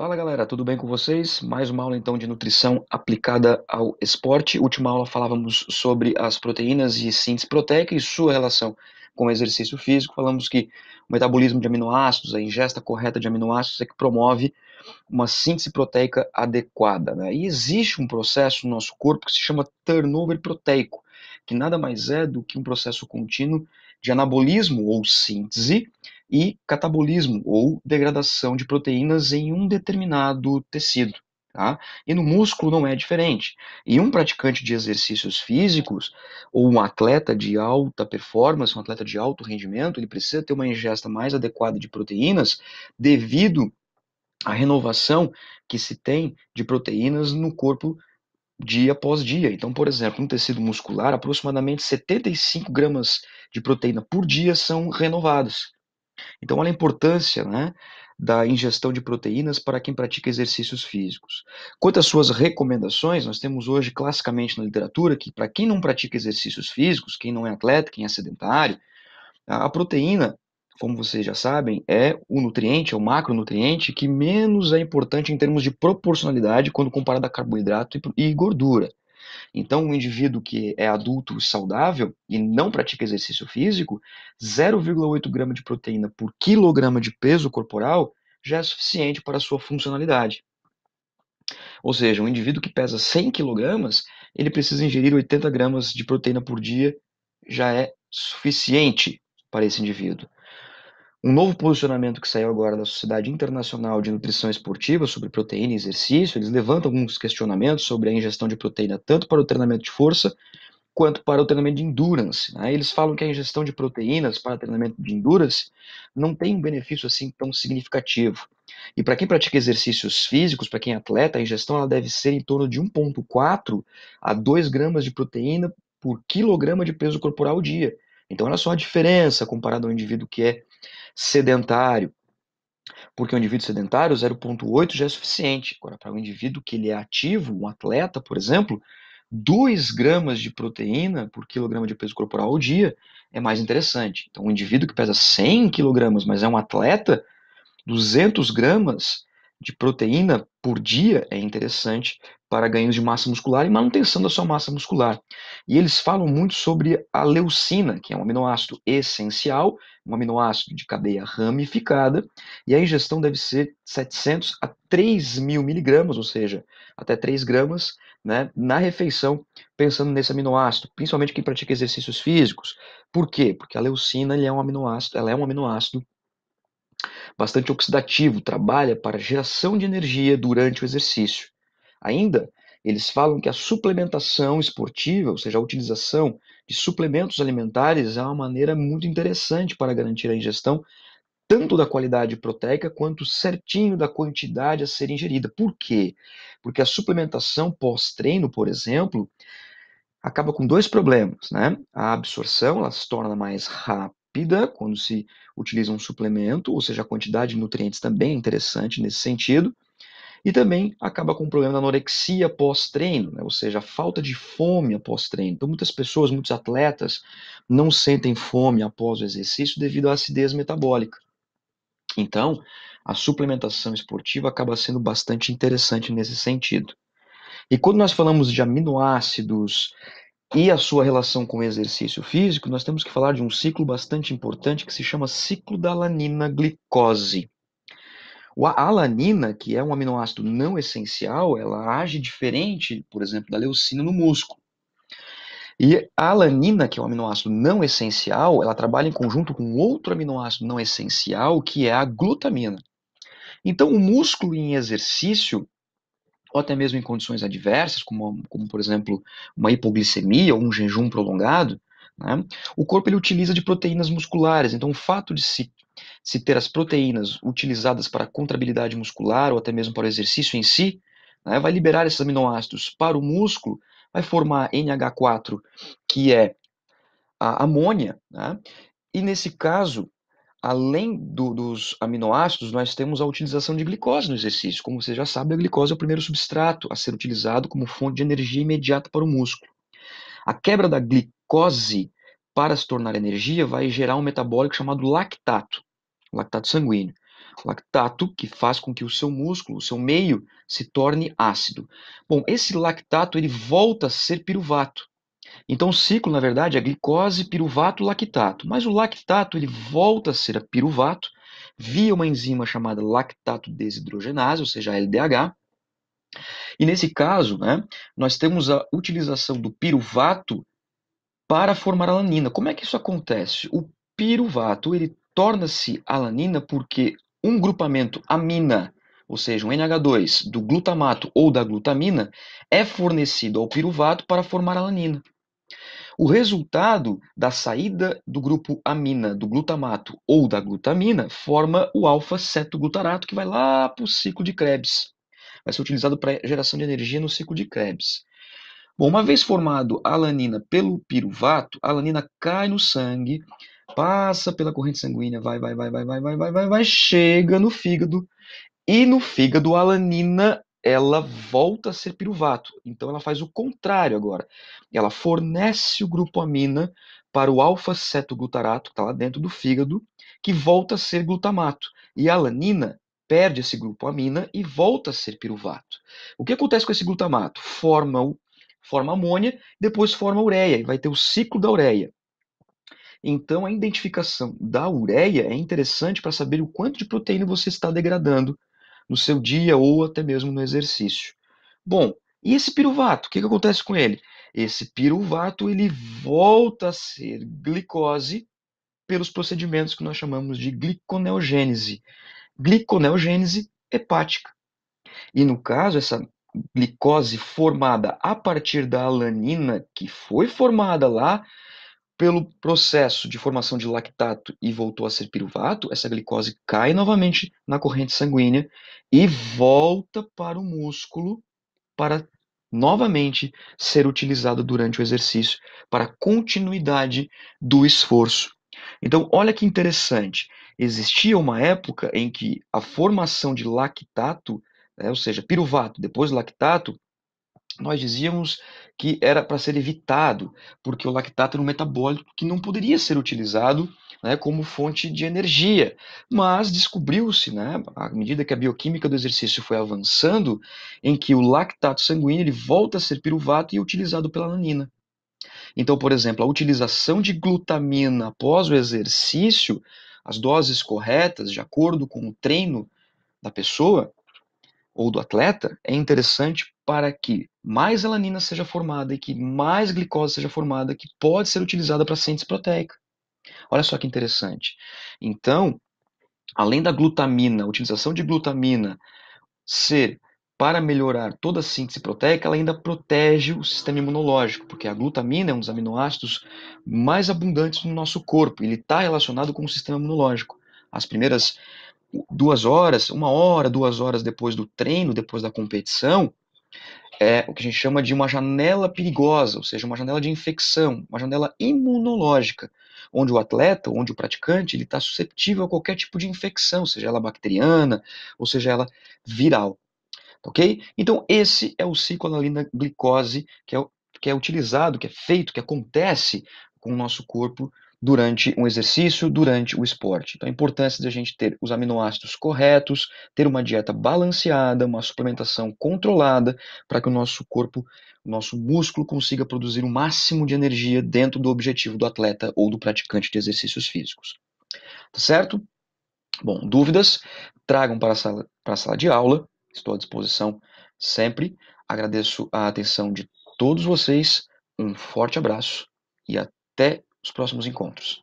Fala galera, tudo bem com vocês? Mais uma aula então de nutrição aplicada ao esporte. Última aula falávamos sobre as proteínas e síntese proteica e sua relação com o exercício físico. Falamos que o metabolismo de aminoácidos, a ingesta correta de aminoácidos é que promove uma síntese proteica adequada. Né? E existe um processo no nosso corpo que se chama turnover proteico, que nada mais é do que um processo contínuo de anabolismo ou síntese e catabolismo ou degradação de proteínas em um determinado tecido. Tá? E no músculo não é diferente. E um praticante de exercícios físicos ou um atleta de alta performance, um atleta de alto rendimento, ele precisa ter uma ingesta mais adequada de proteínas devido à renovação que se tem de proteínas no corpo dia após dia. Então, por exemplo, no tecido muscular, aproximadamente 75 gramas de proteína por dia são renovadas. Então, olha a importância né, da ingestão de proteínas para quem pratica exercícios físicos. Quanto às suas recomendações, nós temos hoje classicamente na literatura que para quem não pratica exercícios físicos, quem não é atleta, quem é sedentário, a proteína, como vocês já sabem, é o nutriente, é o macronutriente que menos é importante em termos de proporcionalidade quando comparado a carboidrato e gordura. Então, um indivíduo que é adulto saudável e não pratica exercício físico, 0,8 grama de proteína por quilograma de peso corporal já é suficiente para a sua funcionalidade. Ou seja, um indivíduo que pesa 100 quilogramas, ele precisa ingerir 80 gramas de proteína por dia, já é suficiente para esse indivíduo. Um novo posicionamento que saiu agora da Sociedade Internacional de Nutrição Esportiva sobre proteína e exercício, eles levantam alguns questionamentos sobre a ingestão de proteína tanto para o treinamento de força quanto para o treinamento de endurance. Né? Eles falam que a ingestão de proteínas para treinamento de endurance não tem um benefício assim tão significativo. E para quem pratica exercícios físicos, para quem é atleta, a ingestão ela deve ser em torno de 1,4 a 2 gramas de proteína por quilograma de peso corporal ao dia. Então, olha só a diferença comparado ao indivíduo que é sedentário. Porque um indivíduo sedentário, 0,8 já é suficiente. Agora, para um indivíduo que ele é ativo, um atleta, por exemplo, 2 gramas de proteína por quilograma de peso corporal ao dia é mais interessante. Então, um indivíduo que pesa 100 quilogramas, mas é um atleta, 200 gramas de proteína por dia é interessante para ganhos de massa muscular e manutenção da sua massa muscular. E eles falam muito sobre a leucina, que é um aminoácido essencial, um aminoácido de cadeia ramificada, e a ingestão deve ser 700 a 3 mil miligramas, ou seja, até 3 gramas, né, na refeição, pensando nesse aminoácido, principalmente quem pratica exercícios físicos. Por quê? Porque a leucina é um aminoácido, ela é um aminoácido bastante oxidativo, trabalha para geração de energia durante o exercício. Ainda, eles falam que a suplementação esportiva, ou seja, a utilização de suplementos alimentares, é uma maneira muito interessante para garantir a ingestão tanto da qualidade proteica quanto certinho da quantidade a ser ingerida. Por quê? Porque a suplementação pós-treino, por exemplo, acaba com dois problemas, né? A absorção, ela se torna mais rápida quando se utiliza um suplemento, ou seja, a quantidade de nutrientes também é interessante nesse sentido e também acaba com o problema da anorexia pós-treino, né? ou seja, a falta de fome após treino. Então, muitas pessoas, muitos atletas, não sentem fome após o exercício devido à acidez metabólica. Então, a suplementação esportiva acaba sendo bastante interessante nesse sentido. E quando nós falamos de aminoácidos e a sua relação com o exercício físico, nós temos que falar de um ciclo bastante importante que se chama ciclo da alanina glicose. A alanina, que é um aminoácido não essencial, ela age diferente, por exemplo, da leucina no músculo. E a alanina, que é um aminoácido não essencial, ela trabalha em conjunto com outro aminoácido não essencial, que é a glutamina. Então, o músculo em exercício, ou até mesmo em condições adversas, como, como por exemplo uma hipoglicemia ou um jejum prolongado, né? O corpo ele utiliza de proteínas musculares, então o fato de se, se ter as proteínas utilizadas para a contrabilidade muscular ou até mesmo para o exercício em si, né, vai liberar esses aminoácidos para o músculo, vai formar NH4, que é a amônia, né? e nesse caso, além do, dos aminoácidos, nós temos a utilização de glicose no exercício. Como você já sabe, a glicose é o primeiro substrato a ser utilizado como fonte de energia imediata para o músculo. A quebra da glicose para se tornar energia vai gerar um metabólico chamado lactato, lactato sanguíneo. Lactato que faz com que o seu músculo, o seu meio, se torne ácido. Bom, esse lactato ele volta a ser piruvato. Então o ciclo, na verdade, é glicose, piruvato, lactato. Mas o lactato ele volta a ser a piruvato via uma enzima chamada lactato desidrogenase, ou seja, LDH, e nesse caso, né, nós temos a utilização do piruvato para formar alanina. Como é que isso acontece? O piruvato ele torna-se alanina porque um grupamento amina, ou seja, um NH2 do glutamato ou da glutamina, é fornecido ao piruvato para formar alanina. O resultado da saída do grupo amina do glutamato ou da glutamina forma o alfa-cetoglutarato, que vai lá para o ciclo de Krebs vai ser utilizado para geração de energia no ciclo de Krebs. Bom, uma vez formado a alanina pelo piruvato, a alanina cai no sangue, passa pela corrente sanguínea, vai, vai, vai, vai, vai, vai, vai, vai, vai, chega no fígado. E no fígado, a alanina ela volta a ser piruvato. Então ela faz o contrário agora. Ela fornece o grupo amina para o alfa-cetoglutarato, que está lá dentro do fígado, que volta a ser glutamato. E a alanina perde esse grupo amina e volta a ser piruvato. O que acontece com esse glutamato? Forma, o, forma amônia, depois forma ureia, e vai ter o ciclo da ureia. Então, a identificação da ureia é interessante para saber o quanto de proteína você está degradando no seu dia ou até mesmo no exercício. Bom, e esse piruvato? O que, que acontece com ele? Esse piruvato ele volta a ser glicose pelos procedimentos que nós chamamos de gliconeogênese gliconeogênese hepática. E no caso, essa glicose formada a partir da alanina, que foi formada lá pelo processo de formação de lactato e voltou a ser piruvato, essa glicose cai novamente na corrente sanguínea e volta para o músculo para novamente ser utilizada durante o exercício para continuidade do esforço. Então, olha que interessante existia uma época em que a formação de lactato, né, ou seja, piruvato, depois lactato, nós dizíamos que era para ser evitado, porque o lactato era um metabólico que não poderia ser utilizado né, como fonte de energia. Mas descobriu-se, né, à medida que a bioquímica do exercício foi avançando, em que o lactato sanguíneo ele volta a ser piruvato e é utilizado pela anina. Então, por exemplo, a utilização de glutamina após o exercício as doses corretas, de acordo com o treino da pessoa ou do atleta, é interessante para que mais alanina seja formada e que mais glicose seja formada, que pode ser utilizada para síntese proteica. Olha só que interessante. Então, além da glutamina, a utilização de glutamina ser para melhorar toda a síntese proteica, ela ainda protege o sistema imunológico, porque a glutamina é um dos aminoácidos mais abundantes no nosso corpo, ele está relacionado com o sistema imunológico. As primeiras duas horas, uma hora, duas horas depois do treino, depois da competição, é o que a gente chama de uma janela perigosa, ou seja, uma janela de infecção, uma janela imunológica, onde o atleta, onde o praticante, ele está suscetível a qualquer tipo de infecção, seja ela bacteriana, ou seja ela viral. Ok? Então, esse é o ciclo da glicose que é, que é utilizado, que é feito, que acontece com o nosso corpo durante um exercício, durante o esporte. Então, a é importância de a gente ter os aminoácidos corretos, ter uma dieta balanceada, uma suplementação controlada, para que o nosso corpo, o nosso músculo consiga produzir o máximo de energia dentro do objetivo do atleta ou do praticante de exercícios físicos. Tá certo? Bom, dúvidas, tragam para a sala, para a sala de aula. Estou à disposição sempre. Agradeço a atenção de todos vocês. Um forte abraço e até os próximos encontros.